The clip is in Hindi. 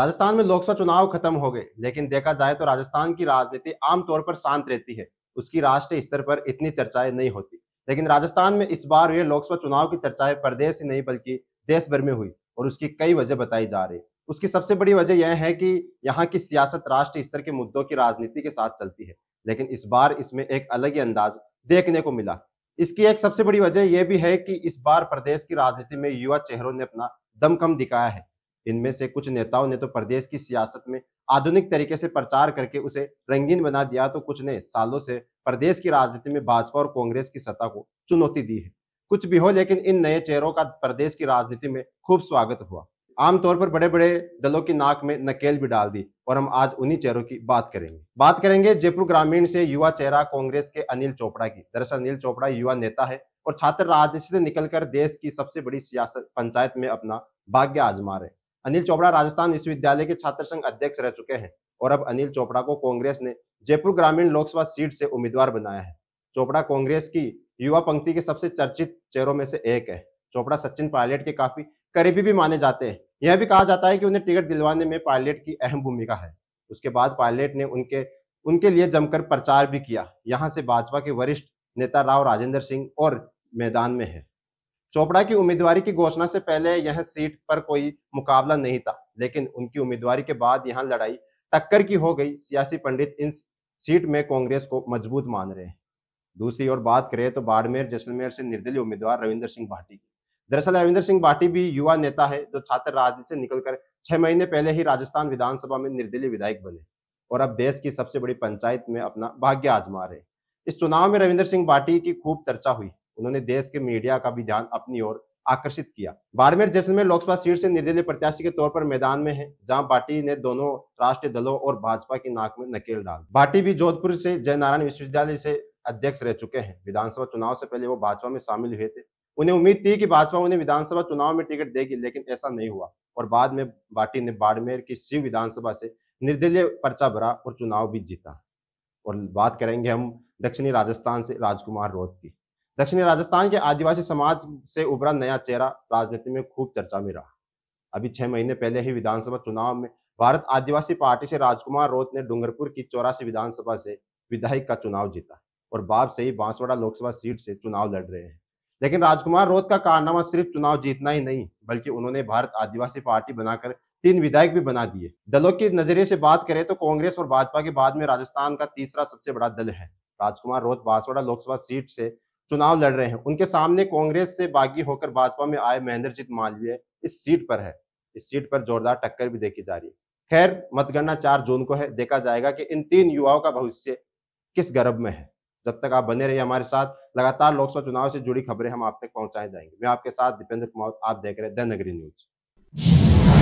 राजस्थान में लोकसभा चुनाव खत्म हो गए लेकिन देखा जाए तो राजस्थान की राजनीति आमतौर पर शांत रहती है उसकी राष्ट्रीय स्तर पर इतनी चर्चाएं नहीं होती लेकिन राजस्थान में इस बार हुए लोकसभा चुनाव की चर्चाएं प्रदेश ही नहीं बल्कि देश भर में हुई और उसकी कई वजह बताई जा रही उसकी सबसे बड़ी वजह यह है कि यहाँ की सियासत राष्ट्रीय स्तर के मुद्दों की राजनीति के साथ चलती है लेकिन इस बार इसमें एक अलग ही अंदाज देखने को मिला इसकी एक सबसे बड़ी वजह यह भी है कि इस बार प्रदेश की राजनीति में युवा चेहरों ने अपना दमखम दिखाया है इनमें से कुछ नेताओं ने तो प्रदेश की सियासत में आधुनिक तरीके से प्रचार करके उसे रंगीन बना दिया तो कुछ ने सालों से प्रदेश की राजनीति में भाजपा और कांग्रेस की सत्ता को चुनौती दी है कुछ भी हो लेकिन इन नए चेहरों का प्रदेश की राजनीति में खूब स्वागत हुआ आमतौर पर बड़े बड़े दलों की नाक में नकेल भी डाल दी और हम आज उन्हीं चेहरों की बात करेंगे बात करेंगे जयपुर ग्रामीण से युवा चेहरा कांग्रेस के अनिल चोपड़ा की दरअसल अनिल चोपड़ा युवा नेता है और छात्र राजनीति से निकलकर देश की सबसे बड़ी सियासत पंचायत में अपना भाग्य आजमा रहे अनिल चोपड़ा राजस्थान विश्वविद्यालय के छात्र संघ अध्यक्ष रह चुके हैं और अब अनिल चोपड़ा को कांग्रेस ने जयपुर ग्रामीण लोकसभा सीट से उम्मीदवार बनाया है चोपड़ा कांग्रेस की युवा पंक्ति के सबसे चर्चित चेहरों में से एक है चोपड़ा सचिन पायलट के काफी करीबी भी माने जाते हैं यह भी कहा जाता है कि उन्हें टिकट दिलवाने में पायलट की अहम भूमिका है उसके बाद पायलट ने उनके उनके लिए जमकर प्रचार भी किया यहाँ से भाजपा के वरिष्ठ नेता राव राजेंद्र सिंह और मैदान में है चोपड़ा की उम्मीदवारी की घोषणा से पहले यह सीट पर कोई मुकाबला नहीं था लेकिन उनकी उम्मीदवारी के बाद यहाँ लड़ाई टक्कर की हो गई सियासी पंडित इन सीट में कांग्रेस को मजबूत मान रहे हैं दूसरी ओर बात करें तो बाड़मेर जैसलमेर से निर्दलीय उम्मीदवार रविंद्र सिंह भाटी की दरअसल रविंद्र सिंह भाटी भी युवा नेता है जो छात्र राजनीति से निकलकर छह महीने पहले ही राजस्थान विधानसभा में निर्दलीय विधायक बने और अब देश की सबसे बड़ी पंचायत में अपना भाग्य आजमा रहे इस चुनाव में रविंद्र सिंह भाटी की खूब चर्चा हुई उन्होंने देश के मीडिया का भी ध्यान अपनी ओर आकर्षित किया बाड़मेर जैसलमेर लोकसभा सीट से निर्दलीय प्रत्याशी के तौर पर मैदान में है जहां पार्टी ने दोनों राष्ट्रीय दलों और भाजपा की नाक में नकेल डाल पार्टी भी जोधपुर से जयनारायण विश्वविद्यालय से अध्यक्ष रह चुके हैं विधानसभा चुनाव से पहले वो भाजपा में शामिल हुए थे उन्हें उम्मीद थी कि भाजपा उन्हें विधानसभा चुनाव में टिकट देगी लेकिन ऐसा नहीं हुआ और बाद में भाटी ने बाड़मेर की शिव विधानसभा से निर्दलीय पर्चा भरा और चुनाव भी जीता और बात करेंगे हम दक्षिणी राजस्थान से राजकुमार रोत की दक्षिणी राजस्थान के आदिवासी समाज से उभरा नया चेहरा राजनीति में खूब चर्चा में रहा अभी छह महीने पहले ही विधानसभा चुनाव में भारत आदिवासी पार्टी से राजकुमार रोत ने डूंगरपुर की चौरासी विधानसभा से विधायक का चुनाव जीता और बाप से ही बांसवाड़ा लोकसभा सीट से चुनाव लड़ रहे हैं लेकिन राजकुमार रोत का कारनामा सिर्फ चुनाव जीतना ही नहीं बल्कि उन्होंने भारत आदिवासी पार्टी बनाकर तीन विधायक भी बना दिए दलों के नजरिए से बात करें तो कांग्रेस और भाजपा के बाद में राजस्थान का तीसरा सबसे बड़ा दल है राजकुमार रोत बांसवाड़ा लोकसभा सीट से चुनाव लड़ रहे हैं उनके सामने कांग्रेस से बागी होकर भाजपा में आए महेंद्रजीत मालवीय इस सीट पर है इस सीट पर जोरदार टक्कर भी देखी जा रही है खैर मतगणना चार जून को है देखा जाएगा कि इन तीन युवाओं का भविष्य किस गर्भ में है जब तक आप बने रहिए हमारे साथ लगातार लोकसभा चुनाव से जुड़ी खबरें हम आप तक पहुंचाए जाएंगे मैं आपके साथ दीपेंद्र कुमार आप देख रहे हैं द नगरी न्यूज